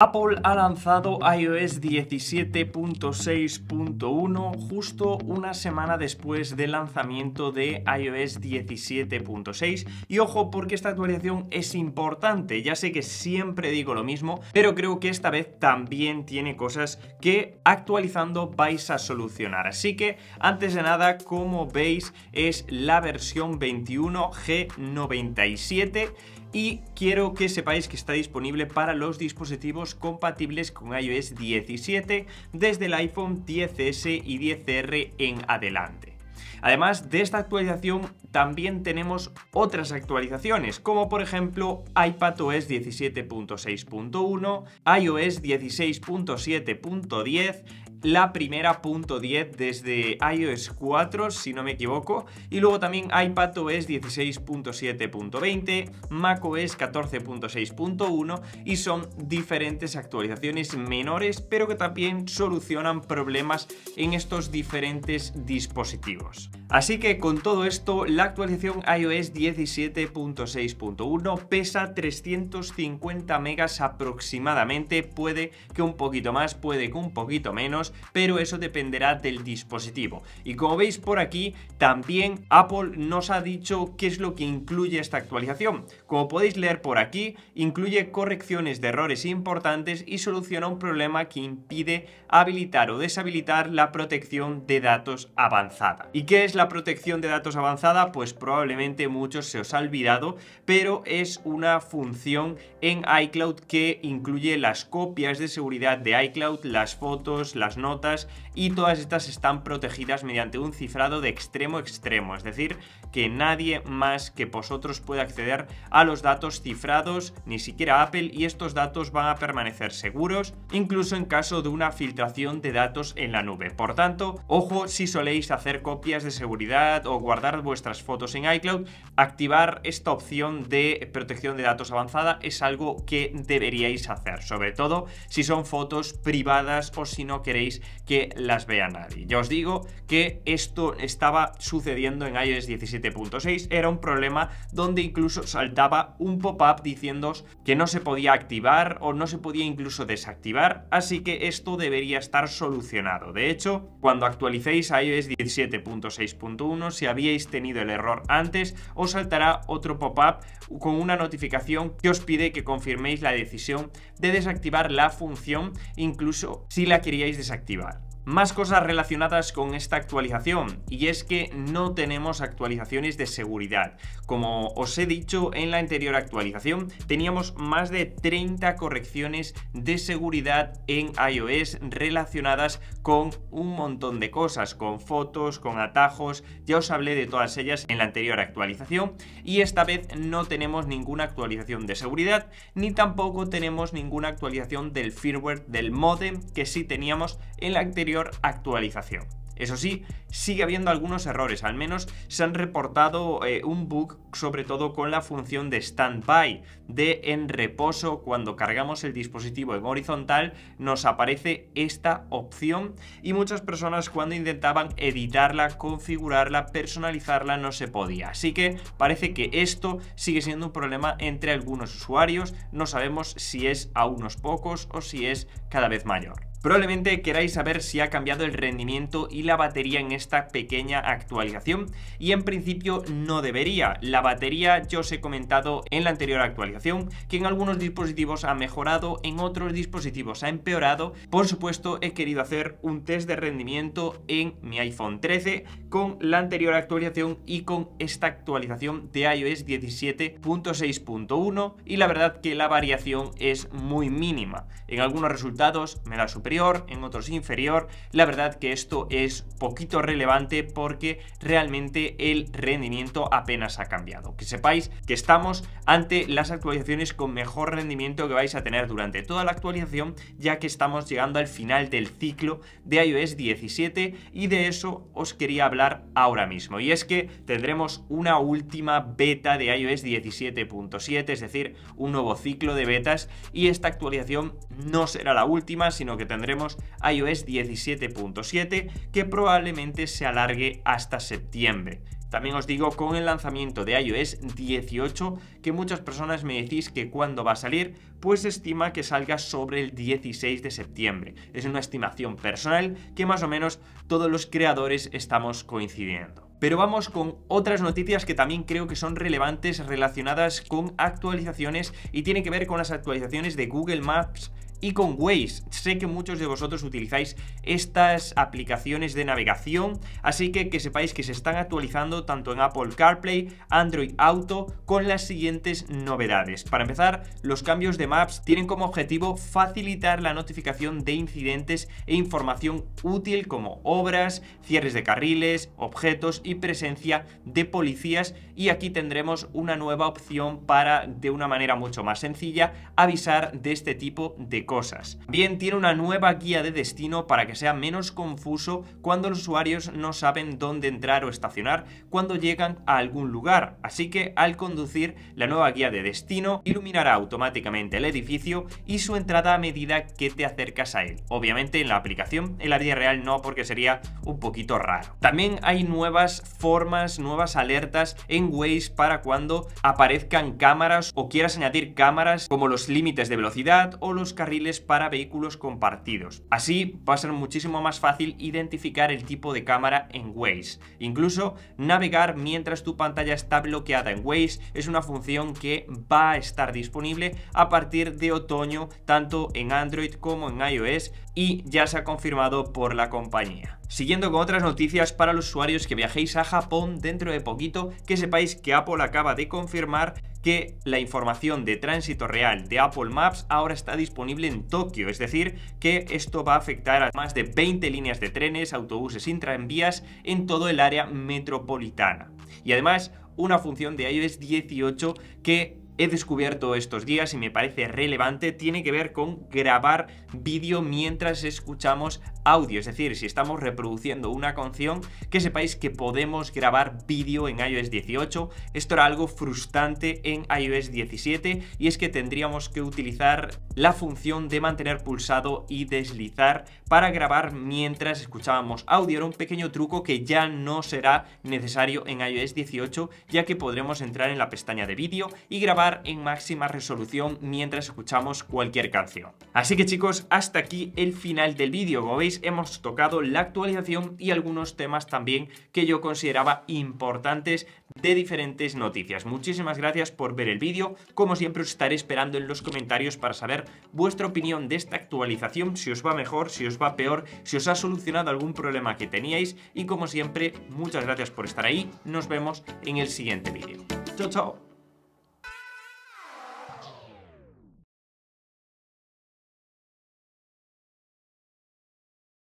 Apple ha lanzado iOS 17.6.1 justo una semana después del lanzamiento de iOS 17.6 y ojo porque esta actualización es importante, ya sé que siempre digo lo mismo, pero creo que esta vez también tiene cosas que actualizando vais a solucionar, así que antes de nada como veis es la versión 21G97 y quiero que sepáis que está disponible para los dispositivos compatibles con iOS 17 desde el iPhone 10S y 10R en adelante. Además de esta actualización, también tenemos otras actualizaciones, como por ejemplo iPadOS 17.6.1, iOS 16.7.10, la primera punto 10 desde iOS 4, si no me equivoco, y luego también iPadOS 16.7.20, macOS 14.6.1 y son diferentes actualizaciones menores, pero que también solucionan problemas en estos diferentes dispositivos. Así que con todo esto, la actualización iOS 17.6.1 pesa 350 megas aproximadamente, puede que un poquito más, puede que un poquito menos, pero eso dependerá del dispositivo. Y como veis por aquí, también Apple nos ha dicho qué es lo que incluye esta actualización. Como podéis leer por aquí, incluye correcciones de errores importantes y soluciona un problema que impide habilitar o deshabilitar la protección de datos avanzada. ¿Y qué es la protección de datos avanzada? Pues probablemente muchos se os ha olvidado, pero es una función en iCloud que incluye las copias de seguridad de iCloud, las fotos, las notas y todas estas están protegidas mediante un cifrado de extremo extremo, es decir, que nadie más que vosotros puede acceder a los datos cifrados, ni siquiera Apple, y estos datos van a permanecer seguros, incluso en caso de una filtración de datos en la nube. Por tanto, ojo si soléis hacer copias de seguridad o guardar vuestras fotos en iCloud, activar esta opción de protección de datos avanzada es algo que deberíais hacer, sobre todo si son fotos privadas o si no queréis que las vea nadie. Ya os digo que esto estaba sucediendo en iOS 17.6, era un problema donde incluso saltaba un pop-up diciéndoos que no se podía activar o no se podía incluso desactivar, así que esto debería estar solucionado. De hecho, cuando actualicéis iOS 17.6.1, si habíais tenido el error antes, os saltará otro pop-up con una notificación que os pide que confirméis la decisión de desactivar la función, incluso si la queríais desactivar activar más cosas relacionadas con esta actualización, y es que no tenemos actualizaciones de seguridad. Como os he dicho en la anterior actualización, teníamos más de 30 correcciones de seguridad en iOS relacionadas con un montón de cosas, con fotos, con atajos, ya os hablé de todas ellas en la anterior actualización, y esta vez no tenemos ninguna actualización de seguridad, ni tampoco tenemos ninguna actualización del firmware del modem que sí teníamos en la anterior actualización. Eso sí, sigue habiendo algunos errores, al menos se han reportado eh, un bug sobre todo con la función de standby, de en reposo, cuando cargamos el dispositivo en horizontal nos aparece esta opción y muchas personas cuando intentaban editarla, configurarla, personalizarla no se podía. Así que parece que esto sigue siendo un problema entre algunos usuarios, no sabemos si es a unos pocos o si es cada vez mayor. Probablemente queráis saber si ha cambiado el rendimiento y la batería en esta pequeña actualización y en principio no debería. La batería yo os he comentado en la anterior actualización que en algunos dispositivos ha mejorado, en otros dispositivos ha empeorado. Por supuesto he querido hacer un test de rendimiento en mi iPhone 13 con la anterior actualización y con esta actualización de iOS 17.6.1 y la verdad que la variación es muy mínima. En algunos resultados me da super en otros inferior. La verdad que esto es poquito relevante porque realmente el rendimiento apenas ha cambiado. Que sepáis que estamos ante las actualizaciones con mejor rendimiento que vais a tener durante toda la actualización, ya que estamos llegando al final del ciclo de iOS 17 y de eso os quería hablar ahora mismo. Y es que tendremos una última beta de iOS 17.7, es decir, un nuevo ciclo de betas y esta actualización no será la última, sino que tendremos tendremos iOS 17.7 que probablemente se alargue hasta septiembre. También os digo con el lanzamiento de iOS 18 que muchas personas me decís que cuando va a salir, pues se estima que salga sobre el 16 de septiembre. Es una estimación personal que más o menos todos los creadores estamos coincidiendo. Pero vamos con otras noticias que también creo que son relevantes relacionadas con actualizaciones y tiene que ver con las actualizaciones de Google Maps y con Waze. Sé que muchos de vosotros utilizáis estas aplicaciones de navegación, así que que sepáis que se están actualizando tanto en Apple CarPlay, Android Auto, con las siguientes novedades. Para empezar, los cambios de maps tienen como objetivo facilitar la notificación de incidentes e información útil como obras, cierres de carriles, objetos y presencia de policías y aquí tendremos una nueva opción para de una manera mucho más sencilla avisar de este tipo de cosas. Bien, tiene una nueva guía de destino para que sea menos confuso cuando los usuarios no saben dónde entrar o estacionar cuando llegan a algún lugar, así que al conducir la nueva guía de destino iluminará automáticamente el edificio y su entrada a medida que te acercas a él. Obviamente en la aplicación, en la vida real no porque sería un poquito raro. También hay nuevas formas, nuevas alertas en Waze para cuando aparezcan cámaras o quieras añadir cámaras como los límites de velocidad o los carriles para vehículos compartidos. Así va a ser muchísimo más fácil identificar el tipo de cámara en Waze. Incluso navegar mientras tu pantalla está bloqueada en Waze es una función que va a estar disponible a partir de otoño tanto en Android como en iOS y ya se ha confirmado por la compañía. Siguiendo con otras noticias para los usuarios que viajéis a Japón dentro de poquito, que sepáis que Apple acaba de confirmar que la información de tránsito real de Apple Maps ahora está disponible en Tokio, es decir, que esto va a afectar a más de 20 líneas de trenes, autobuses y tranvías en todo el área metropolitana. Y además, una función de iOS 18 que he descubierto estos días y me parece relevante tiene que ver con grabar vídeo mientras escuchamos audio. Es decir, si estamos reproduciendo una canción, que sepáis que podemos grabar vídeo en iOS 18. Esto era algo frustrante en iOS 17 y es que tendríamos que utilizar la función de mantener pulsado y deslizar para grabar mientras escuchábamos audio. Era un pequeño truco que ya no será necesario en iOS 18 ya que podremos entrar en la pestaña de vídeo y grabar en máxima resolución mientras escuchamos cualquier canción. Así que chicos, hasta aquí el final del vídeo. Como veis, hemos tocado la actualización y algunos temas también que yo consideraba importantes de diferentes noticias. Muchísimas gracias por ver el vídeo. Como siempre, os estaré esperando en los comentarios para saber vuestra opinión de esta actualización, si os va mejor, si os va peor, si os ha solucionado algún problema que teníais. Y como siempre, muchas gracias por estar ahí. Nos vemos en el siguiente vídeo. Chao, chao.